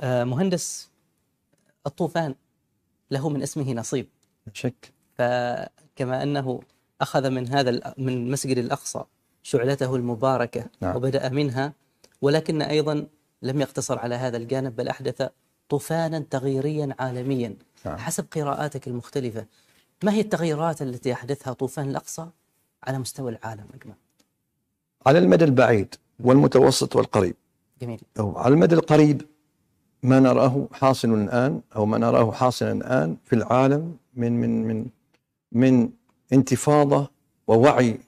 آه، مهندس الطوفان له من اسمه نصيب شك فكما أنه أخذ من هذا من مسجد الأقصى شعلته المباركة نعم. وبدأ منها ولكن أيضا لم يقتصر على هذا الجانب بل أحدث طوفانا تغييريا عالميا نعم. حسب قراءاتك المختلفة ما هي التغييرات التي أحدثها طوفان الأقصى على مستوى العالم أجمع على المدى البعيد والمتوسط والقريب جميل على المدى القريب ما نراه حاصل الآن أو ما نراه حاصلا الآن في العالم من من من من انتفاضة ووعي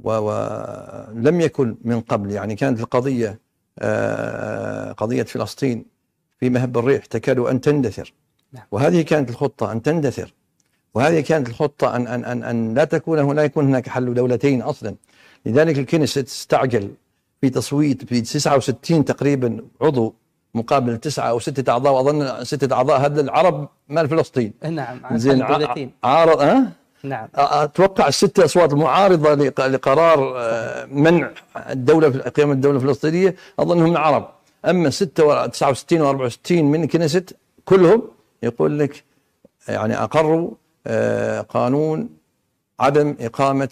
ولم يكن من قبل يعني كانت القضية آه، قضية فلسطين في مهب الريح تكاد أن تندثر نعم. وهذه كانت الخطة أن تندثر وهذه كانت الخطة أن أن أن, أن لا تكون هنا يكون هناك حل دولتين أصلا لذلك الكنيست استعجل في تصويت في 69 تقريبا عضو مقابل تسعة أو ستة أعضاء وأظن ستة أعضاء هذا العرب مال فلسطين نعم زين عارض ها؟ نعم أتوقع الست أصوات المعارضة لقرار آه، منع الدولة قيام الدولة الفلسطينية أظنهم العرب أما 6 69 و 64 من الكنيست كلهم يقول لك يعني أقروا آه، قانون عدم إقامة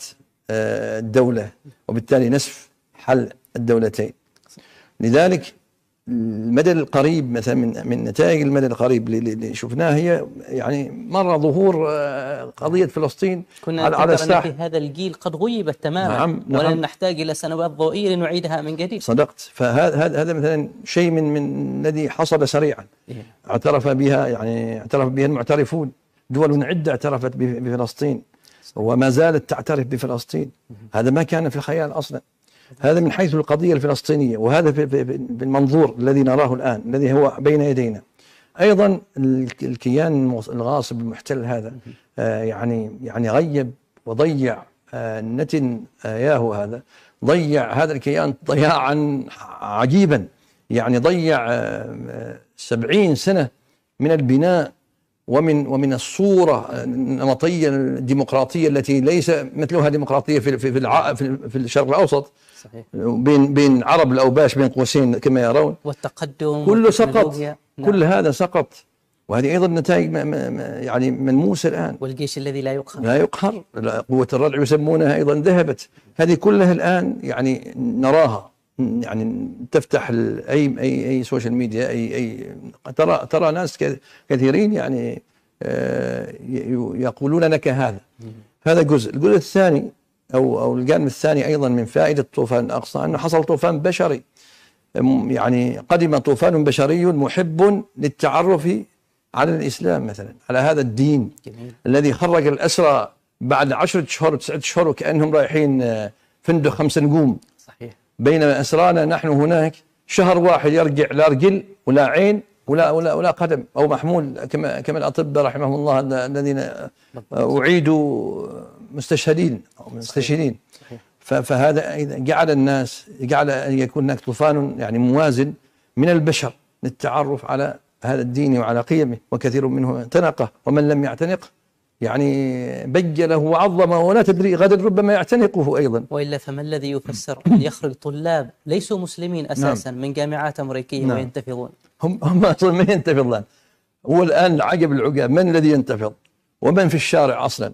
آه، الدولة وبالتالي نسف حل الدولتين لذلك المدى القريب مثلا من من نتائج المدى القريب اللي شفناها هي يعني مره ظهور آه، قضيه فلسطين كنا على على الساحه في هذا الجيل قد غيبت تماما نعم نعم ولن نحتاج الى سنوات ضوئيه لنعيدها من جديد صدقت فهذا هذا مثلا شيء من من الذي حصل سريعا إيه. اعترف بها يعني اعترف بها المعترفون دول عده اعترفت بفلسطين وما زالت تعترف بفلسطين هذا ما كان في الخيال اصلا هذا من حيث القضية الفلسطينية وهذا في المنظور الذي نراه الآن الذي هو بين يدينا أيضا الكيان الغاصب المحتل هذا آه، يعني يعني غيب وضيع آه، نتن آه، ياهو هذا ضيع هذا الكيان ضياعا عجيبا يعني ضيع سبعين سنة من البناء ومن ومن الصوره النمطيه الديمقراطيه التي ليس مثلها ديمقراطيه في في في, في الشرق الاوسط صحيح بين بين عرب الاوباش بين قوسين كما يرون والتقدم كله سقط نعم. كل هذا سقط وهذه ايضا نتائج ما ما يعني ملموسه الان والجيش الذي لا يقهر لا يقهر قوه الردع يسمونها ايضا ذهبت هذه كلها الان يعني نراها يعني تفتح اي اي اي سوشيال ميديا اي اي ترى ترى ناس كثيرين يعني آه، يقولون لك هذا هذا جزء الجزء الثاني او او الجانب الثاني ايضا من فائده طوفان الاقصى انه حصل طوفان بشري يعني قدم طوفان بشري محب للتعرف على الاسلام مثلا على هذا الدين جميل. الذي خرج الاسرى بعد عشرة اشهر تسعة اشهر وكانهم رايحين آه، فندق خمس نجوم صحيح بينما أسرانا نحن هناك شهر واحد يرجع لا رجل ولا عين ولا ولا ولا قدم او محمول كما كما الاطباء رحمهم الله الذين اعيدوا مستشهدين او مستشهدين فهذا جعل الناس جعل ان يكون هناك طوفان يعني موازن من البشر للتعرف على هذا الدين وعلى قيمه وكثير منهم اعتنقه ومن لم يعتنقه يعني بجله وعظمه ولا تدري غدا ربما يعتنقه ايضا والا فما الذي يفسر ان نعم. يخرج طلاب ليسوا مسلمين نعم. اساسا نعم. من جامعات امريكيه نعم. وينتفضون هم هم اصلا ما ينتفضون الان العجب العجاب من الذي ينتفض ومن في الشارع اصلا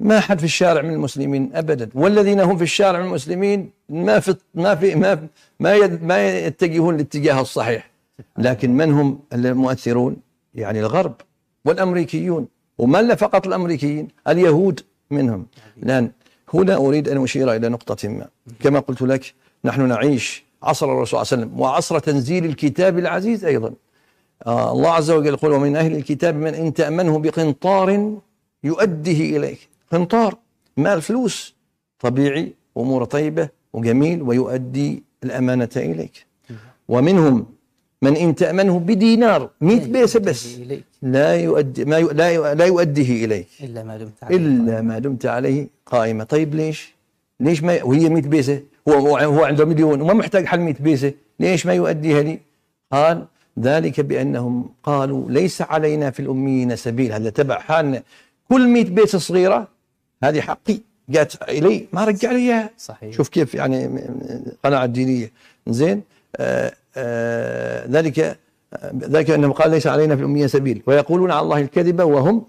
ما حد في الشارع من المسلمين ابدا والذين هم في الشارع من المسلمين ما في ما في ما ما, ما يتجهون الاتجاه الصحيح لكن من هم المؤثرون يعني الغرب والامريكيون وما لا فقط الأمريكيين اليهود منهم لأن هنا أريد أن أشير إلى نقطة ما كما قلت لك نحن نعيش عصر الرسول صلى الله عليه وسلم وعصر تنزيل الكتاب العزيز أيضا آه الله عز وجل يقول ومن أهل الكتاب من إن تأمنه بقنطار يؤديه إليك قنطار مال فلوس طبيعي امور طيبة وجميل ويؤدي الأمانة إليك ومنهم من إن تأمنه بدينار 100 بيسة بس لا يؤدي ما يؤ... لا, يؤ... لا يؤديه إليك إلا ما دمت عليه إلا ما دمت عليه قائمة طيب ليش؟ ليش ما وهي 100 بيسة هو هو عنده مليون وما محتاج حل 100 بيسة ليش ما يؤديها لي؟ قال ذلك بأنهم قالوا ليس علينا في الأميين سبيل هذا تبع حالنا كل 100 بيسة صغيرة هذه حقي جات إلي ما رجع لي إياها صحيح شوف كيف يعني قناعة دينية زين آه ذلك ذلك أنه قال ليس علينا في الأمية سبيل ويقولون على الله الكذب وهم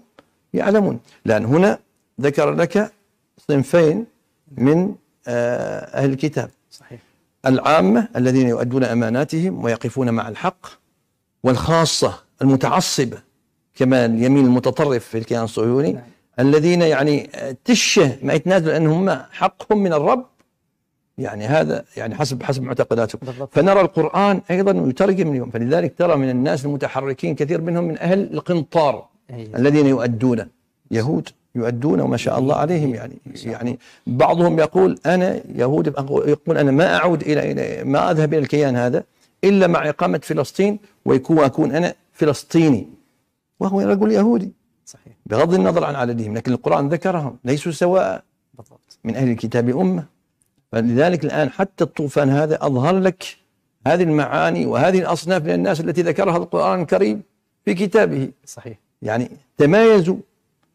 يعلمون لأن هنا ذكر لك صنفين من آه، أهل الكتاب صحيح العامة الذين يؤدون أماناتهم ويقفون مع الحق والخاصة المتعصبة كما اليمين المتطرف في الكيان الصهيوني نعم. الذين يعني آه، تشه ما يتنازلوا أنهم حقهم من الرب يعني هذا يعني حسب حسب معتقداتهم بالضبط. فنرى القرآن أيضا يترجم اليوم فلذلك ترى من الناس المتحركين كثير منهم من أهل القنطار أيوة. الذين يؤدون يهود يؤدون وما شاء الله عليهم يعني يعني بعضهم يقول أنا يهودي يقول أنا ما أعود إلى, إلى ما أذهب إلى الكيان هذا إلا مع إقامة فلسطين ويكون أكون أنا فلسطيني وهو رجل يهودي صحيح بغض النظر عن عددهم لكن القرآن ذكرهم ليسوا سواء بالضبط. من أهل الكتاب أمة فلذلك الآن حتى الطوفان هذا أظهر لك هذه المعاني وهذه الأصناف من الناس التي ذكرها القرآن الكريم في كتابه صحيح يعني تمايزوا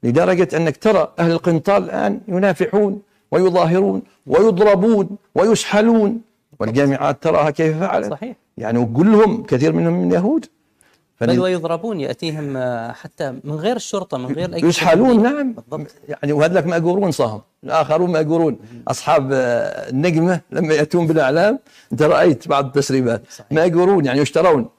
لدرجة أنك ترى أهل القنطار الآن ينافحون ويظاهرون ويضربون ويسحلون والجامعات تراها كيف فعلت صحيح يعني وكلهم كثير منهم من يهود بدأوا يضربون يأتيهم آه، حتى من غير الشرطة من غير أي يشحلون نعم بالضبط. يعني وهذلك مأجورون صهم الآخرون مأجورون أصحاب آه، النجمة لما يأتون بالأعلام أنت رأيت بعض التسريبات مأجورون يعني يشترون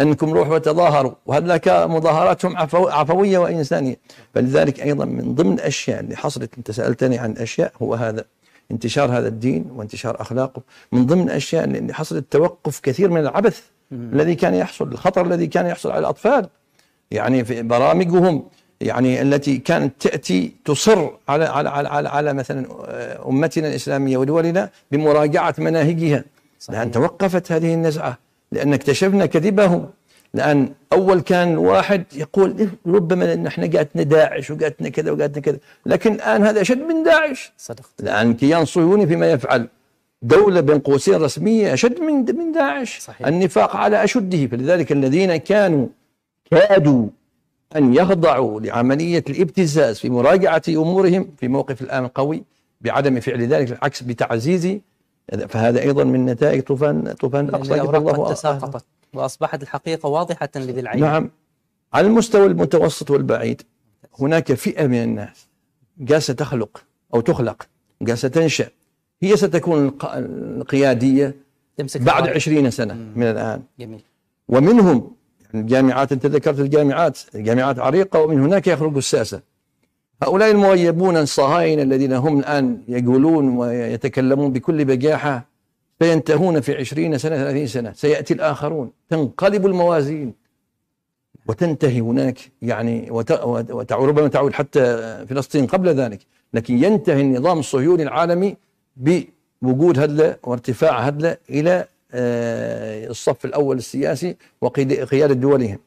أنكم روحوا وتظاهروا وهذلك مظاهراتهم عفو عفوية وإنسانية فلذلك أيضا من ضمن الأشياء اللي حصلت أنت سألتني عن أشياء هو هذا انتشار هذا الدين وانتشار أخلاقه من ضمن الأشياء اللي حصلت توقف كثير من العبث الذي كان يحصل الخطر الذي كان يحصل على الأطفال يعني في برامجهم يعني التي كانت تأتي تصر على على على على, على مثلا آه، أمتنا الإسلامية ودولنا بمراجعة مناهجها صحيح. لأن توقفت هذه النزعة لأن اكتشفنا كذبهم لأن أول كان الواحد يقول إيه، ربما إحنا جاتنا داعش وجاتنا كذا وجاتنا كذا لكن الآن هذا أشد من داعش صدقت لأن كيان صهيوني فيما يفعل دولة بين قوسين رسمية أشد من من داعش صحيح. النفاق على أشده فلذلك الذين كانوا كادوا أن يخضعوا لعملية الابتزاز في مراجعة أمورهم في موقف الآن قوي بعدم فعل ذلك العكس بتعزيز فهذا أيضا من نتائج طوفان طوفان الأقصى الله تساقطت وأصبحت الحقيقة واضحة لذي العين نعم على المستوى المتوسط والبعيد هناك فئة من الناس جالسة تخلق أو تخلق جالسة تنشأ هي ستكون القيادية بعد عشرين سنة من الآن جميل ومنهم الجامعات يعني أنت ذكرت الجامعات الجامعات عريقة ومن هناك يخرج الساسة هؤلاء المغيبون الصهاينة الذين هم الآن يقولون ويتكلمون بكل بجاحة سينتهون في عشرين سنة ثلاثين سنة سيأتي الآخرون تنقلب الموازين وتنتهي هناك يعني ربما تعود حتى فلسطين قبل ذلك لكن ينتهي النظام الصهيوني العالمي بوجود هدله وارتفاع هدله الى آه، الصف الاول السياسي وقياده دولهم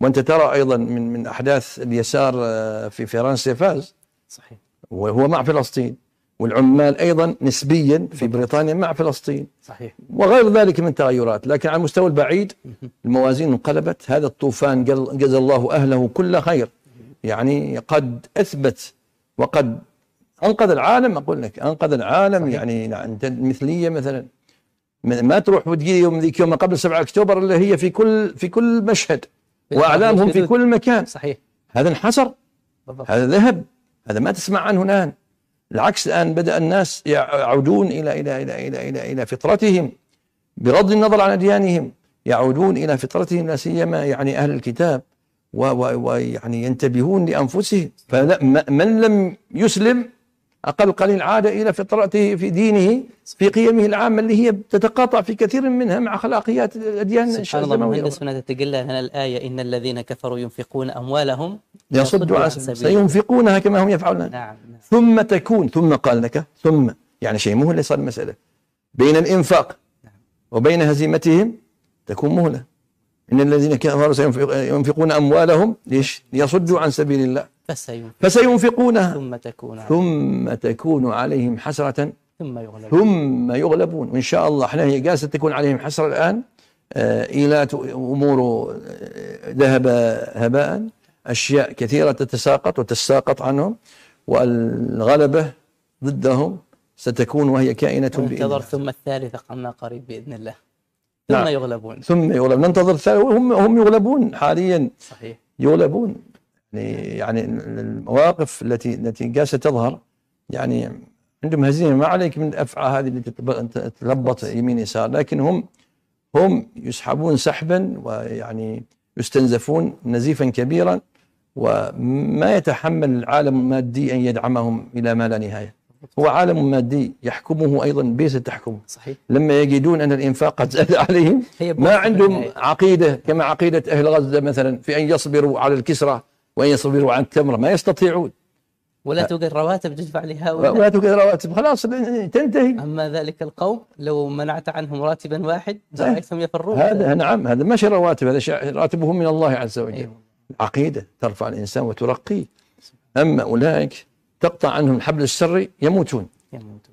وانت ترى ايضا من من احداث اليسار آه، في فرنسا فاز صحيح وهو مع فلسطين والعمال ايضا نسبيا في بريطانيا مع فلسطين صحيح وغير ذلك من تغيرات لكن على المستوى البعيد الموازين انقلبت هذا الطوفان جزى الله اهله كل خير يعني قد اثبت وقد انقذ العالم اقول لك انقذ العالم صحيح. يعني انت مثليه مثلا ما تروح وتجي يوم ذيك يوم قبل 7 اكتوبر اللي هي في كل في كل مشهد واعلامهم في كل مكان صحيح هذا انحصر بالضبط. هذا ذهب هذا ما تسمع عنه الان العكس الان بدا الناس يعودون الى الى الى الى الى, إلى فطرتهم بغض النظر عن اديانهم يعودون الى فطرتهم لا سيما يعني اهل الكتاب ويعني ينتبهون لانفسهم فلا من لم يسلم أقل قليل عاد إلى فطرته في دينه في قيمه العامة اللي هي تتقاطع في كثير منها مع أخلاقيات الأديان سبحان الله مهندس من تتقل هنا الآية إن الذين كفروا ينفقون أموالهم يصدوا عن سينفقونها كما هم يفعلون نعم, نعم. ثم تكون ثم قال لك ثم يعني شيء مهلة صار المسألة بين الإنفاق نعم. وبين هزيمتهم تكون مهلة إن الذين كفروا سينفقون أموالهم ليش؟ ليصدوا عن سبيل الله فسينفقونها ثم تكون ثم تكون عليهم حسرة ثم يغلبون ثم يغلبون وإن شاء الله احنا هي جالسه تكون عليهم حسرة الآن إيلات آه، أمور آه، ذهب هباء أشياء كثيرة تتساقط وتساقط عنهم والغلبة ضدهم ستكون وهي كائنة بإذن الله ثم الثالثة عما قريب بإذن الله ثم نعم. يغلبون ثم يغلبون ننتظر هم هم يغلبون حاليا صحيح يغلبون يعني يعني المواقف التي التي جالسه تظهر يعني عندهم هزيمه ما عليك من الافعى هذه اللي تتلبط يمين يسار لكن هم هم يسحبون سحبا ويعني يستنزفون نزيفا كبيرا وما يتحمل العالم المادي ان يدعمهم الى ما لا نهايه. هو عالم مادي يحكمه ايضا بيئه تحكمه صحيح لما يجدون ان الانفاق قد زاد عليهم ما عندهم عقيده كما عقيده اهل غزه مثلا في ان يصبروا على الكسرى وان يصبروا عن التمره ما يستطيعون ولا توجد رواتب تدفع لهؤلاء ولا توجد رواتب خلاص تنتهي اما ذلك القوم لو منعت عنهم راتبا واحد رايتهم يفرون هذا نعم هذا ماشي رواتب هذا راتبهم من الله عز وجل أيوه. عقيده ترفع الانسان وترقيه اما اولئك تقطع عنهم الحبل السري يموتون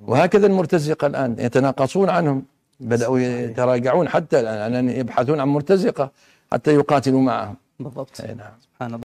وهكذا المرتزقة الآن يتناقصون عنهم بدأوا يتراجعون حتى الآن يعني يبحثون عن مرتزقة حتى يقاتلوا معهم بالضبط نعم